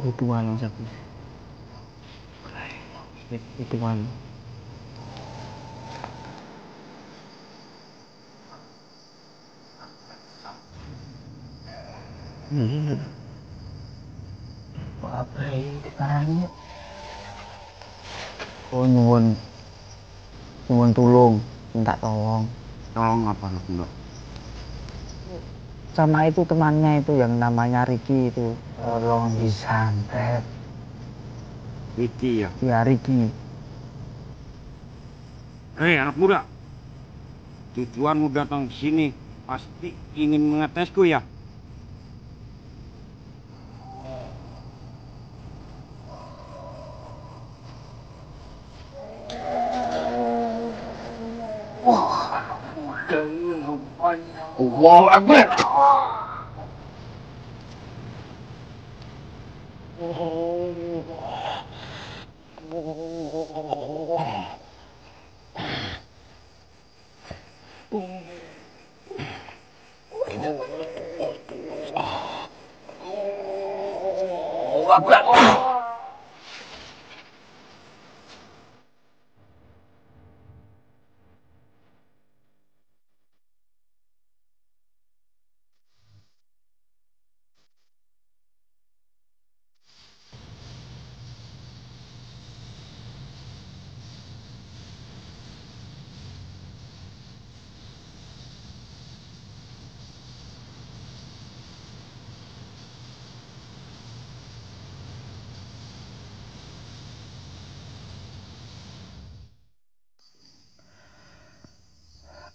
81 sabi. Ay, 81. Hmm. Apa ya ini banyak? Oh nyuwun nyuwun tolong minta tolong. Tolong apa nak? Sama itu temannya itu yang namanya Riki itu tolong disantet Riki ya ya Riki hei anak muda tujuanmu datang ke sini pasti ingin mengetesku ya Wow, Allahu Akbar.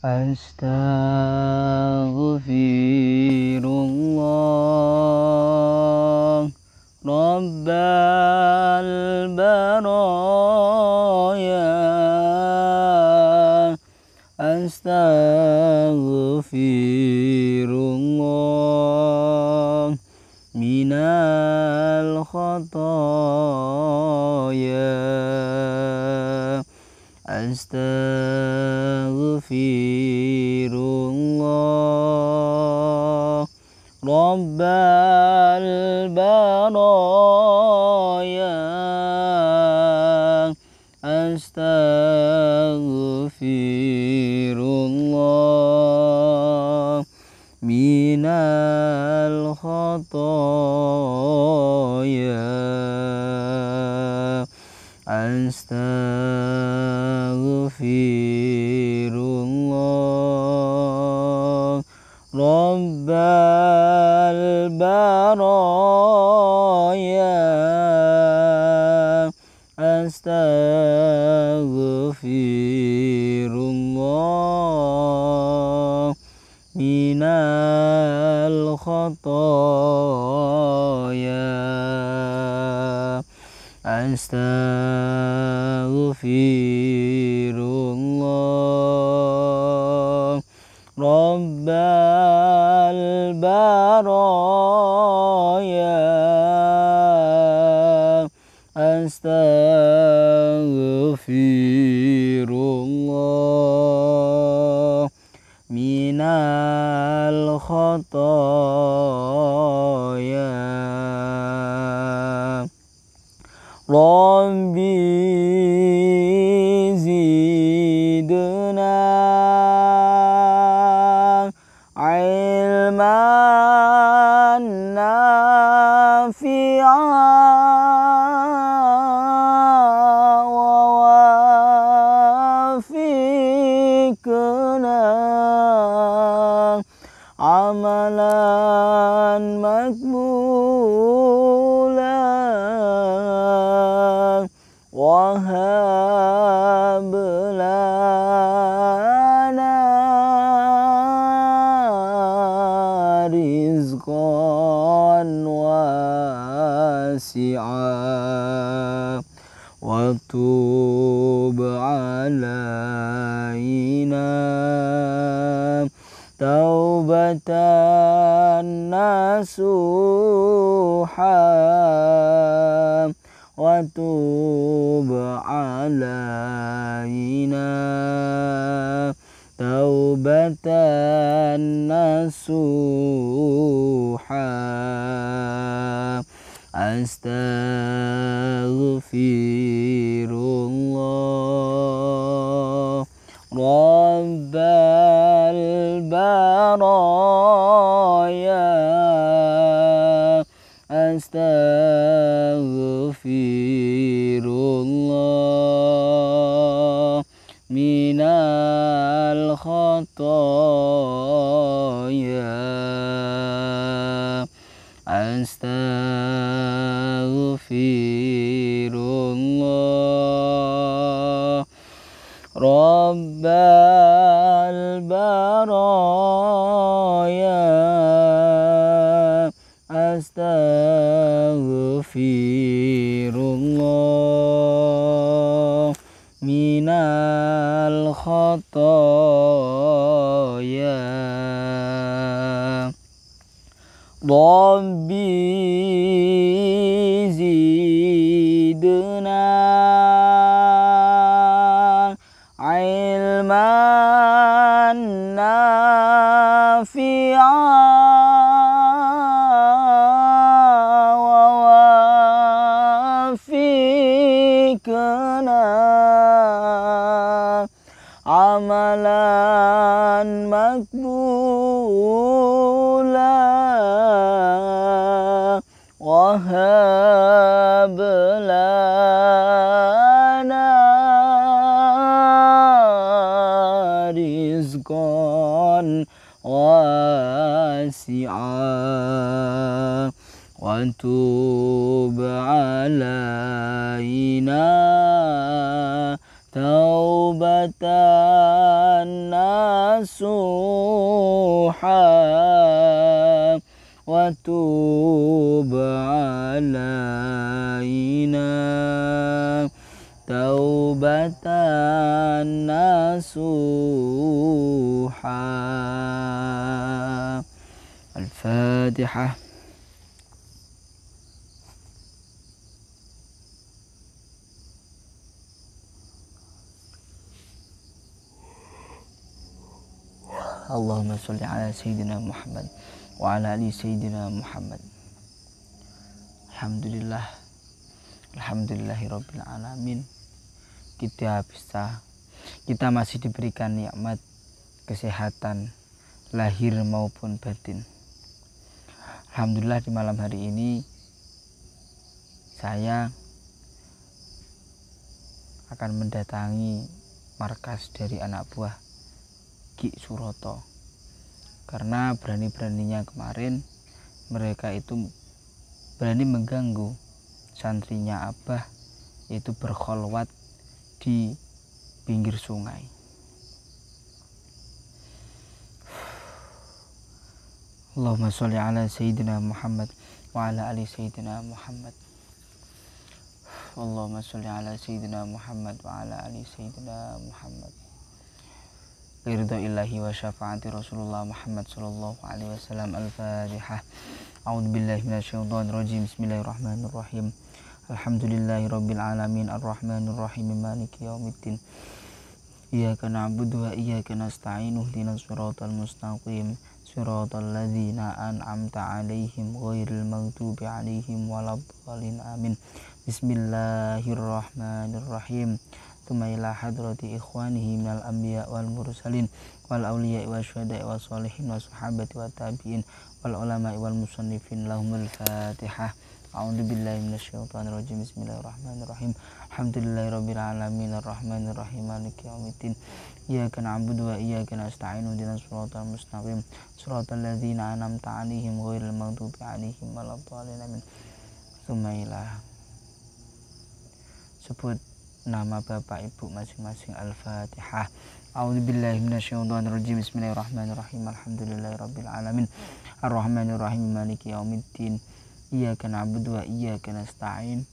and still. السرايا أستغفر الله من الخطايا أستغفر خطايا ربي زيدنا علما نافعا نصوحا وتوب علينا توبة نصوحا أستغفر نسوحا الفاتحة اللهم صل على سيدنا محمد وعلى ال سيدنا محمد الحمد لله الحمد لله رب العالمين كتاب الساعة kita masih diberikan nikmat kesehatan lahir maupun batin. Alhamdulillah di malam hari ini saya akan mendatangi markas dari anak buah Ki Suroto karena berani-beraninya kemarin mereka itu berani mengganggu santrinya Abah itu berkholwat di pinggir sungai. Allahumma sholli ala sayyidina Muhammad wa ala ali sayyidina Muhammad. Allahumma sholli ala sayyidina Muhammad wa ala ali sayyidina Muhammad. Ridho ilahi wa syafaati Rasulullah Muhammad sallallahu alaihi wasallam al-Fatihah. A'udzu billahi minasyaitonir rajim. Bismillahirrahmanirrahim. Alhamdulillahi rabbil alamin arrahmanirrahim maliki yaumiddin. إياك نعبد وإياك نستعين اهدنا الصراط المستقيم صراط الذين أنعمت عليهم غير المغضوب عليهم ولا الضالين آمين بسم الله الرحمن الرحيم ثم إلى حضرة إخوانه من الأنبياء والمرسلين والأولياء والشهداء والصالحين والصحابة والتابعين والعلماء والمصنفين لهم الفاتحة أعوذ بالله من الشيطان الرجيم بسم الله الرحمن الرحيم Alhamdulillahi Rabbil Alamin Ar-Rahman Ar-Rahim Malik Yawmiddin Iyaka na'budu wa iyaka nasta'in Ihdinash shiratal mustaqim Shiratal ladzina an'amta 'alaihim ghairil maghdubi 'alaihim waladdallin amin Sumailah Sebut nama bapak ibu masing-masing Al-Fatihah A'udzubillahi minasyaitonirrajim Bismillahirrahmanirrahim Alhamdulillahirabbil alamin Arrahmanirrahim Maliki yaumiddin Iyyaka na'budu wa iyyaka nasta'in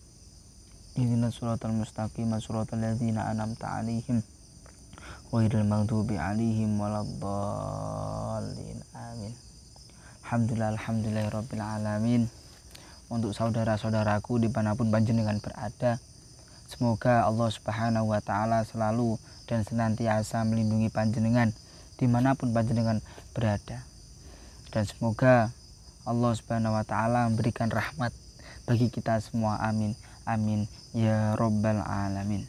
Ihdinas suratal mustaqim suratal ladzina an'amta 'alaihim ghairil maghdubi 'alaihim waladdallin. Amin. Alhamdulillah alhamdulillahirabbil alamin. Untuk saudara-saudaraku di manapun panjenengan berada, semoga Allah Subhanahu wa taala selalu dan senantiasa melindungi panjenengan dimanapun panjenengan berada. Dan semoga Allah Subhanahu wa taala memberikan rahmat bagi kita semua. Amin. Amin ya Robbal Alamin.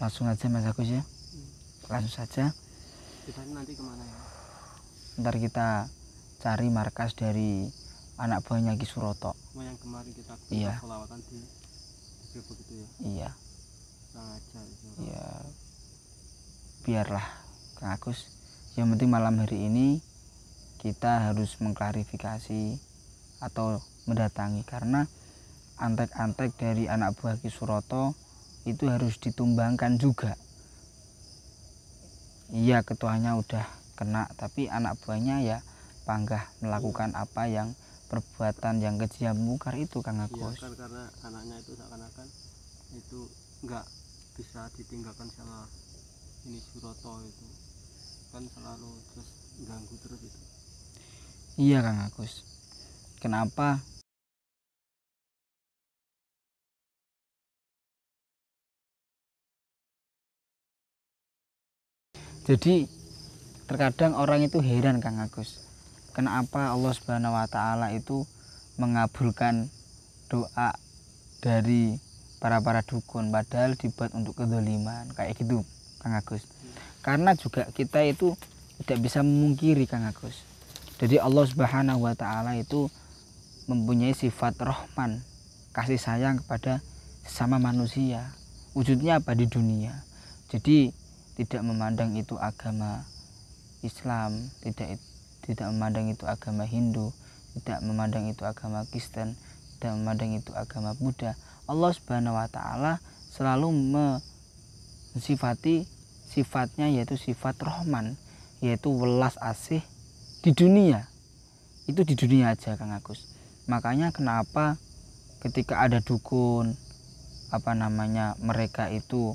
Langsung aja Mas Agus ya. Hmm. Langsung saja. Kita nanti kemana ya? Ntar kita cari markas dari anak buahnya Ki Suroto. Oh, yang kemarin kita iya. selawatan di gitu ya. Iya. Sengaja nah, Iya. Biarlah Kang Agus. Yang penting malam hari ini kita harus mengklarifikasi atau mendatangi karena antek-antek dari anak buah Ki Suroto itu harus ditumbangkan juga. Iya ketuanya udah kena tapi anak buahnya ya panggah melakukan iya. apa yang perbuatan yang kejam mungkar itu Kang iya, Agus. Iya, kan, karena anaknya itu seakan-akan itu nggak bisa ditinggalkan sama ini Suroto itu kan selalu terus ganggu terus itu. Iya Kang Agus kenapa jadi terkadang orang itu heran Kang Agus kenapa Allah Subhanahu wa taala itu mengabulkan doa dari para-para dukun padahal dibuat untuk kedoliman kayak gitu Kang Agus karena juga kita itu tidak bisa memungkiri Kang Agus jadi Allah Subhanahu wa taala itu mempunyai sifat rohman, kasih sayang kepada sesama manusia. Wujudnya apa di dunia. Jadi tidak memandang itu agama Islam, tidak tidak memandang itu agama Hindu, tidak memandang itu agama Kristen, tidak memandang itu agama Buddha. Allah Subhanahu wa taala selalu mensifati sifatnya yaitu sifat rohman yaitu welas asih di dunia itu di dunia aja Kang Agus makanya kenapa ketika ada dukun apa namanya mereka itu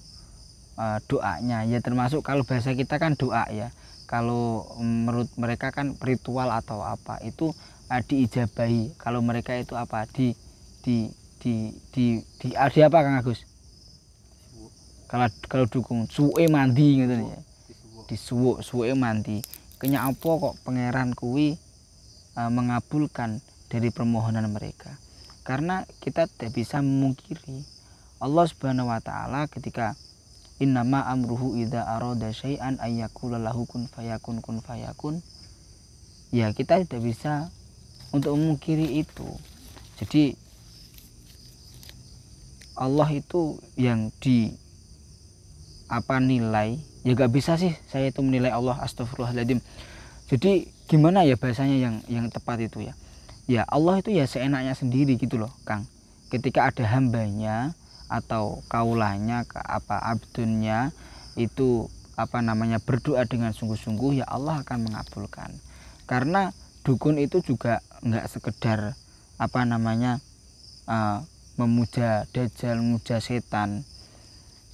uh, doanya ya termasuk kalau bahasa kita kan doa ya kalau menurut mereka kan ritual atau apa itu uh, diijabahi kalau mereka itu apa di di di di di, di, di apa Kang Agus kalau kalau dukung suwe mandi gitu ya di suwe mandi kenya apa kok pangeran kuwi uh, mengabulkan dari permohonan mereka. Karena kita tidak bisa memungkiri Allah Subhanahu wa taala ketika innama amruhu idza arada syai'an ayyakula lahu kun fayakun kun fayakun ya kita tidak bisa untuk memungkiri itu jadi Allah itu yang di apa nilai ya gak bisa sih saya itu menilai Allah astagfirullahaladzim jadi gimana ya bahasanya yang yang tepat itu ya ya Allah itu ya seenaknya sendiri gitu loh Kang ketika ada hambanya atau kaulahnya ke apa abdunnya itu apa namanya berdoa dengan sungguh-sungguh ya Allah akan mengabulkan karena dukun itu juga nggak sekedar apa namanya uh, memuja dajjal muja setan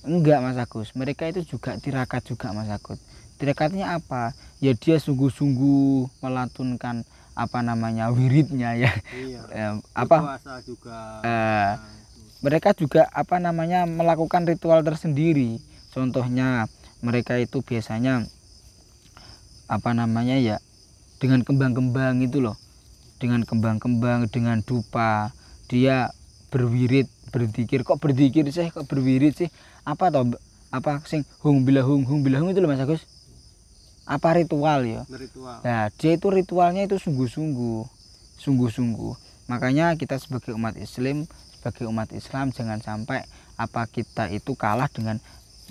enggak Mas Agus mereka itu juga tirakat juga Mas Agus tirakatnya apa ya dia sungguh-sungguh melantunkan apa namanya wiridnya ya iya, apa juga eh, nah, mereka juga apa namanya melakukan ritual tersendiri contohnya mereka itu biasanya apa namanya ya dengan kembang-kembang itu loh dengan kembang-kembang dengan dupa dia berwirid berzikir kok berzikir sih kok berwirid sih apa toh apa sing hung bilahung hung bilahung itu loh mas Agus apa ritual ya ritual. nah dia itu ritualnya itu sungguh-sungguh sungguh-sungguh makanya kita sebagai umat Islam sebagai umat Islam jangan sampai apa kita itu kalah dengan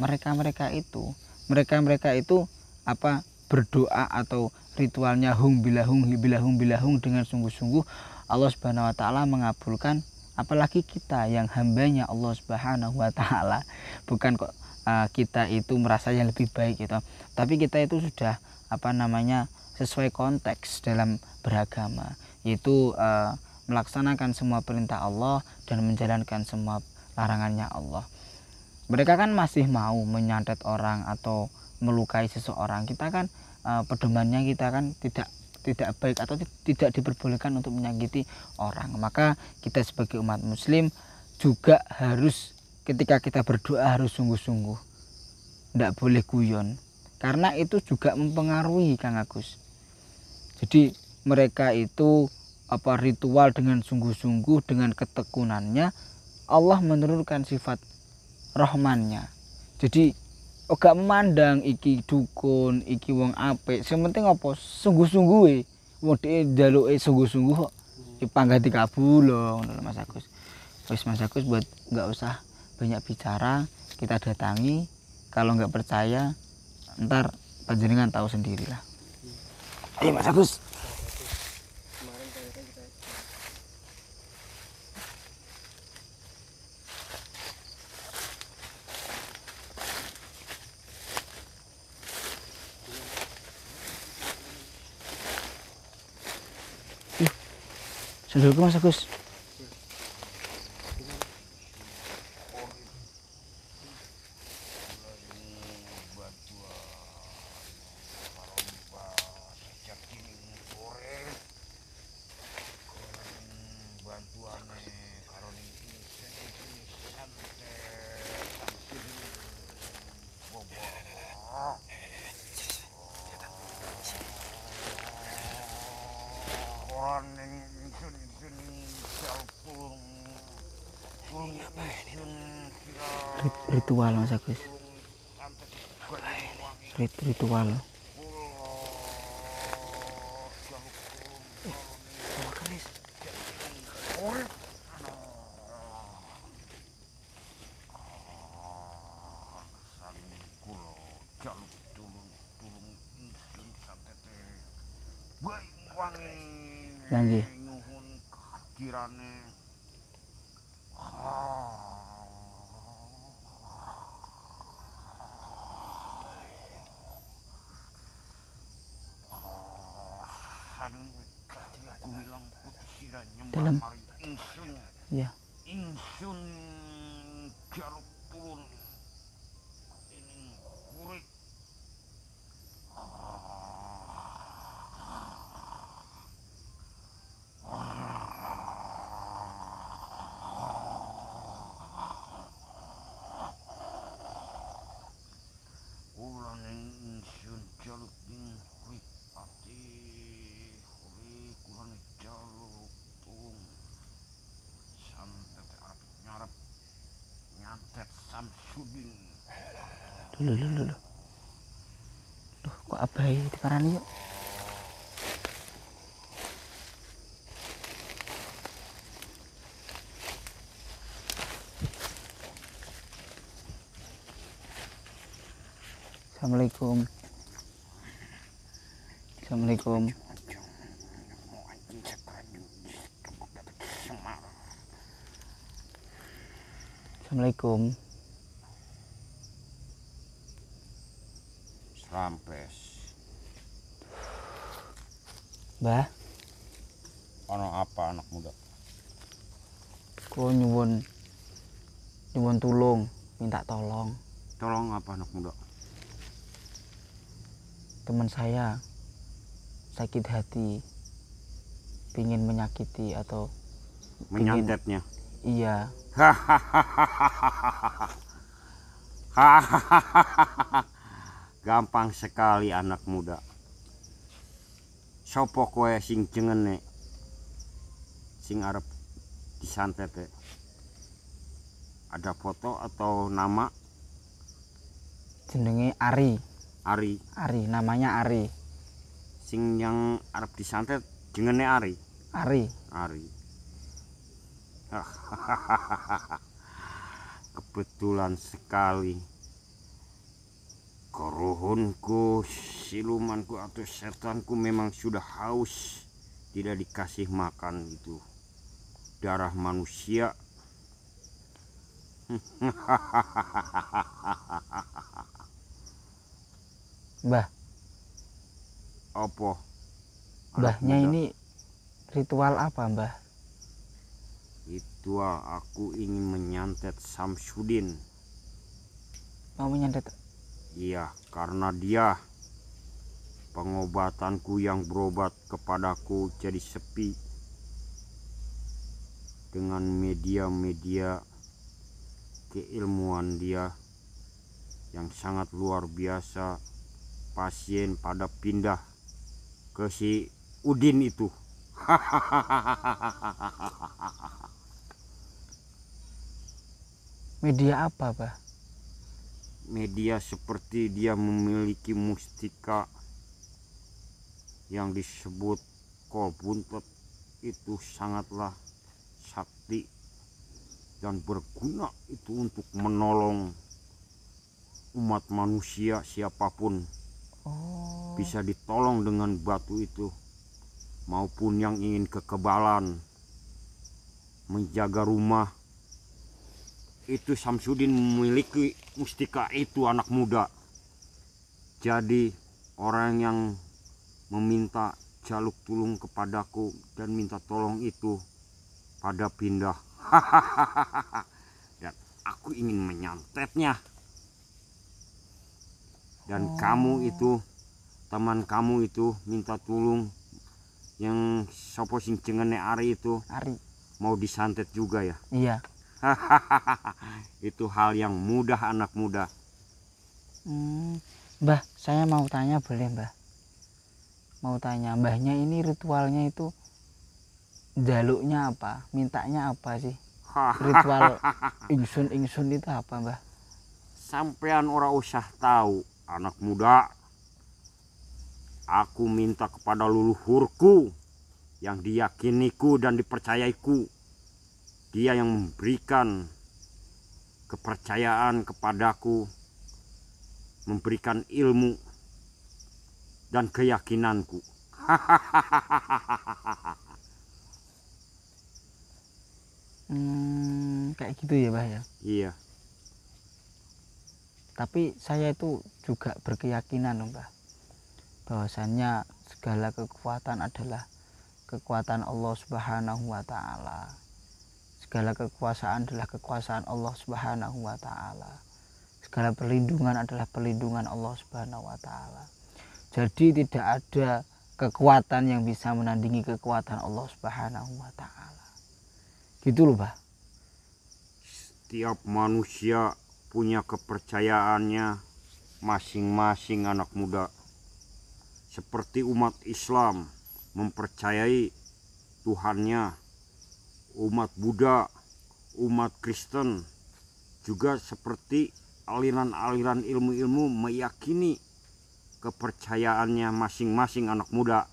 mereka-mereka itu mereka-mereka itu apa berdoa atau ritualnya hung bilahung hung bilahung hung dengan sungguh-sungguh Allah Subhanahu wa taala mengabulkan apalagi kita yang hambanya Allah Subhanahu wa taala bukan kok uh, kita itu merasa yang lebih baik gitu tapi kita itu sudah apa namanya sesuai konteks dalam beragama yaitu uh, melaksanakan semua perintah Allah dan menjalankan semua larangannya Allah mereka kan masih mau menyantet orang atau melukai seseorang kita kan uh, pedomannya kita kan tidak tidak baik atau tidak diperbolehkan untuk menyakiti orang maka kita sebagai umat muslim juga harus ketika kita berdoa harus sungguh-sungguh tidak boleh guyon karena itu juga mempengaruhi Kang Agus jadi mereka itu apa ritual dengan sungguh-sungguh dengan ketekunannya Allah menurunkan sifat rahmannya jadi Oga oh, memandang iki dukun, iki wong apik. Sing penting apa? Sungguh-sungguh e. Wong dhek njaluke sungguh-sungguh kok dipanggati kabul lho Mas Agus. Wis Mas Agus buat nggak usah banyak bicara, kita datangi. Kalau nggak percaya, ntar panjenengan tahu sendirilah. Ayo Mas Agus. Dulu gue masa Gus. ritual mas Agus ritual lho lho lho loh kok abai parani yuk Assalamualaikum Assalamualaikum Assalamualaikum Bes. Bah. Ono apa anak muda? Kau nyuwun nyuwun tulung, minta tolong. Tolong apa anak muda? Teman saya sakit hati, pingin menyakiti atau pingin... Iya. Hahaha gampang sekali anak muda sopok kue sing jengene sing arep disantet e? ada foto atau nama jenenge Ari Ari Ari namanya Ari sing yang arep disantet jengene Ari Ari Ari kebetulan sekali Kerohonku, silumanku atau setanku memang sudah haus, tidak dikasih makan itu darah manusia. Mbah. Apa? Mbahnya ini ritual apa, Mbah? Ritual aku ingin menyantet Samsudin. Mau menyantet Iya, karena dia pengobatanku yang berobat kepadaku jadi sepi dengan media-media keilmuan dia yang sangat luar biasa pasien pada pindah ke si Udin itu media apa Pak? media seperti dia memiliki mustika yang disebut kobuntet itu sangatlah sakti dan berguna itu untuk menolong umat manusia siapapun oh. bisa ditolong dengan batu itu maupun yang ingin kekebalan menjaga rumah itu Samsudin memiliki mustika itu anak muda. Jadi orang yang meminta jaluk tulung kepadaku dan minta tolong itu pada pindah. dan aku ingin menyantetnya. Dan oh. kamu itu teman kamu itu minta tulung yang sopo sing cengene Ari itu Ari mau disantet juga ya? Iya. itu hal yang mudah anak muda hmm, mbah saya mau tanya boleh mbah mau tanya mbahnya ini ritualnya itu jaluknya apa mintanya apa sih ritual ingsun ingsun itu apa mbah sampean ora usah tahu anak muda aku minta kepada leluhurku yang diyakiniku dan dipercayaiku dia yang memberikan kepercayaan kepadaku, memberikan ilmu dan keyakinanku. hmm, kayak gitu ya, Bah ya. Iya. Tapi saya itu juga berkeyakinan, Mbah. Bahwasannya segala kekuatan adalah kekuatan Allah Subhanahu wa taala. Segala kekuasaan adalah kekuasaan Allah Subhanahu wa taala. Segala perlindungan adalah perlindungan Allah Subhanahu wa taala. Jadi tidak ada kekuatan yang bisa menandingi kekuatan Allah Subhanahu wa taala. Gitu loh, Pak. Setiap manusia punya kepercayaannya masing-masing anak muda. Seperti umat Islam mempercayai Tuhannya umat Buddha, umat Kristen, juga seperti aliran-aliran ilmu-ilmu meyakini kepercayaannya masing-masing anak muda.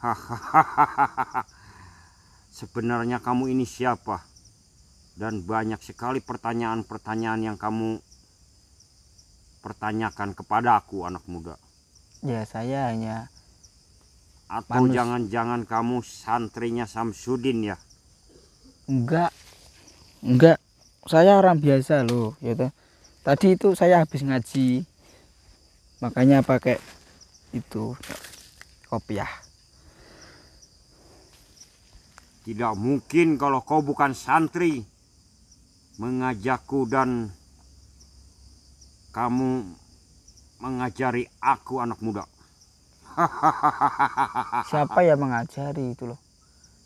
Hahaha. Sebenarnya kamu ini siapa? Dan banyak sekali pertanyaan-pertanyaan yang kamu pertanyakan kepada aku anak muda. Ya, saya hanya atau jangan-jangan kamu santrinya Samsudin ya? Enggak. Enggak. Saya orang biasa loh, gitu. Tadi itu saya habis ngaji. Makanya pakai itu kopiah. Tidak mungkin kalau kau bukan santri mengajakku dan kamu mengajari aku anak muda. siapa yang mengajari itu loh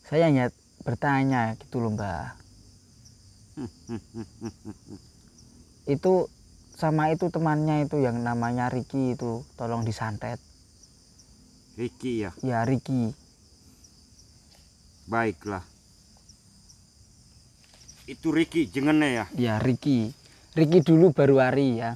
saya hanya bertanya gitu loh mbak itu sama itu temannya itu yang namanya Riki itu tolong disantet Riki ya ya Riki baiklah itu Riki jengene ya ya Riki Riki dulu baru Ari ya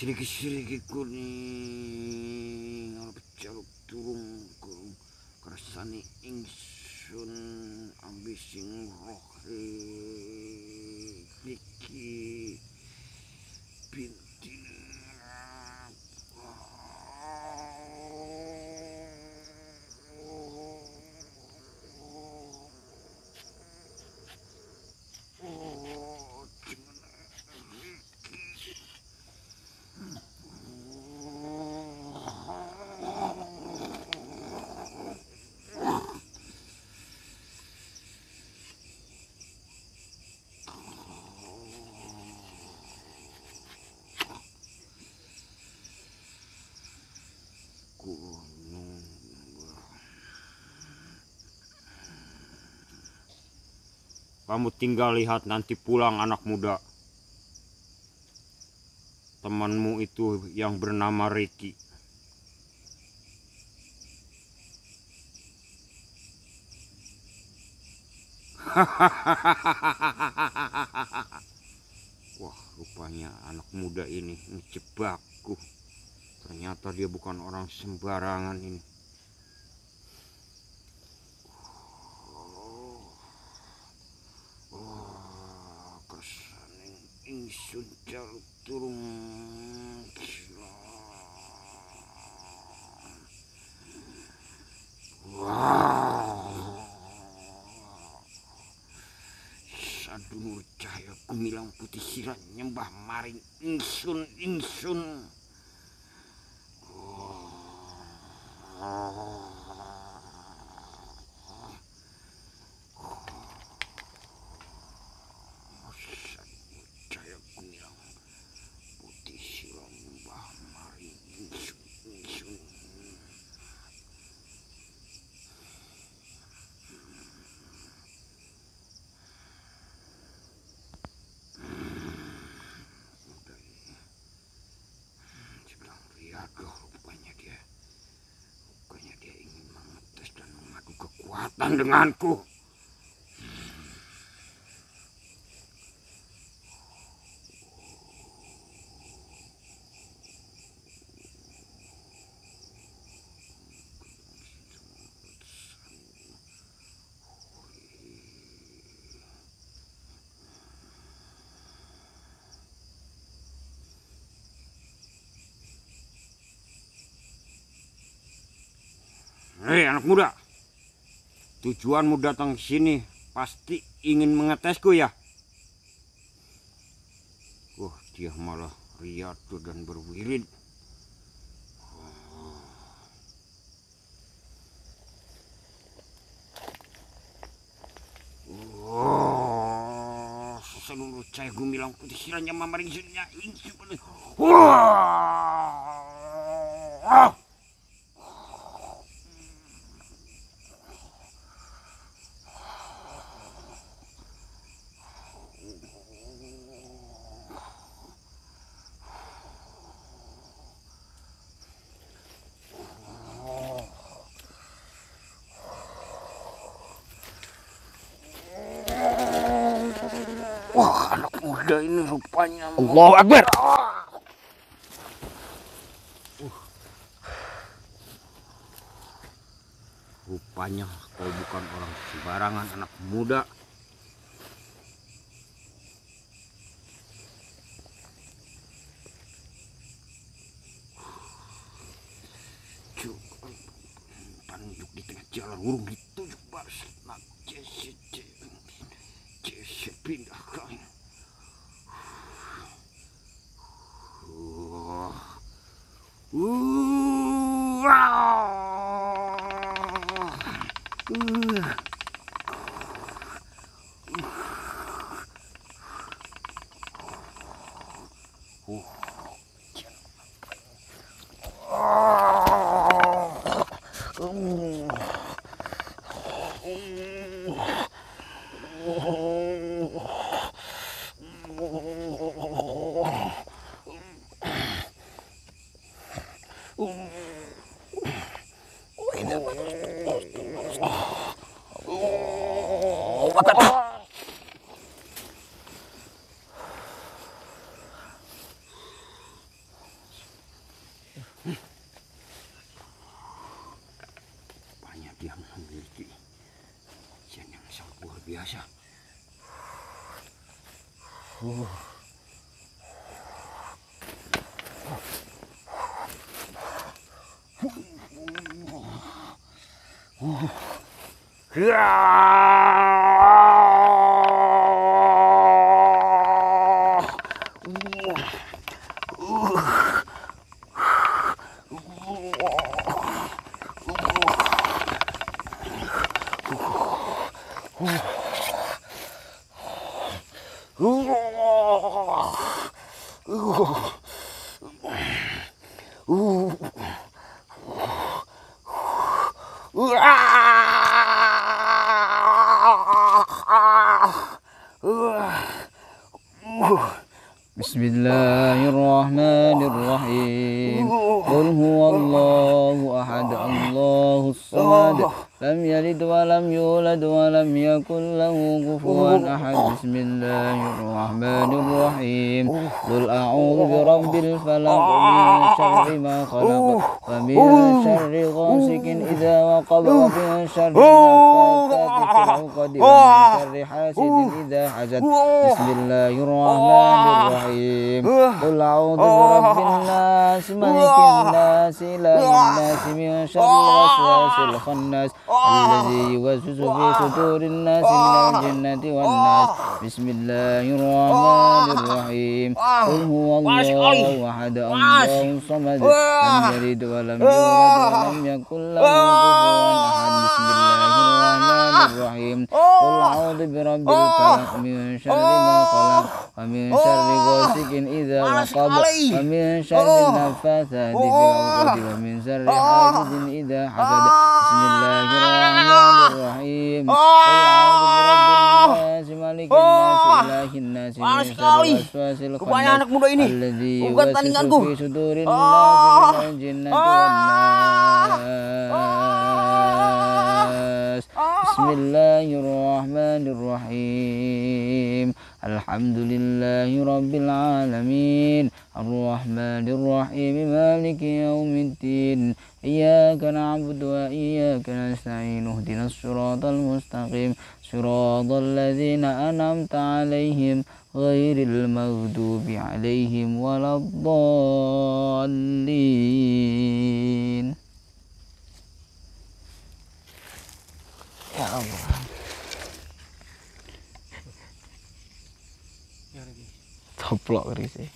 sirik sirik kuning ora pecah turung kurung kersani ingsun ambising roh e, iki pintu Kamu tinggal lihat nanti pulang anak muda. Temanmu itu yang bernama Ricky. Wah, rupanya anak muda ini ngejebakku. Ternyata dia bukan orang sembarangan ini. Aduh cahaya gumilang putih siran nyembah maring insun ingsun. Oh. datang denganku. Hei anak muda, Tujuanmu datang ke sini pasti ingin mengetesku ya. Wah, dia malah riatu dan berwirid. Oh. seluruh cahaya gumilang putih siranya mamaring sirnya ingin Wah. Wah, anak muda ini rupanya. Allahu Akbar. Uh. Rupanya kau bukan orang sembarangan anak muda. Cukup. Panjuk di tengah jalan urung gitu. Ooh, ah. Ooh. 啊！Lam yalid wa lam yulad wa lam yakul lahu kufuwan ahad. Bismillahirrahmanirrahim. Ah. Qul a'udzu birabbil ah. falaq min syarri ma khalaq wa min ah. syarri ghasikin idza waqab wa min syarri nafathati fil 'uqad wa min syarri hasidin idza hasad. Bismillahirrahmanirrahim. Qul a'udzu birabbil Malikin oh, nasi, ah, sekali. Rupanya anak muda ini. Bukan tandinganku. Oh, Bismillahirrahmanirrahim. Alhamdulillahi Rabbil Alamin Ar-Rahmanir Rahim Maliki Yawmiddin Iyaka na'budu wa iyaka nasta'in Ihdinas siratal mustaqim صراط الذين أنعمت عليهم غير المغضوب عليهم ولا الضالين يا الله Toplok risih.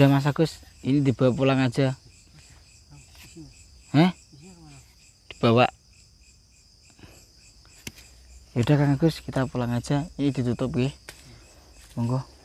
udah Mas Agus ini dibawa pulang aja eh dibawa yaudah Kang Agus kita pulang aja ini ditutup ya monggo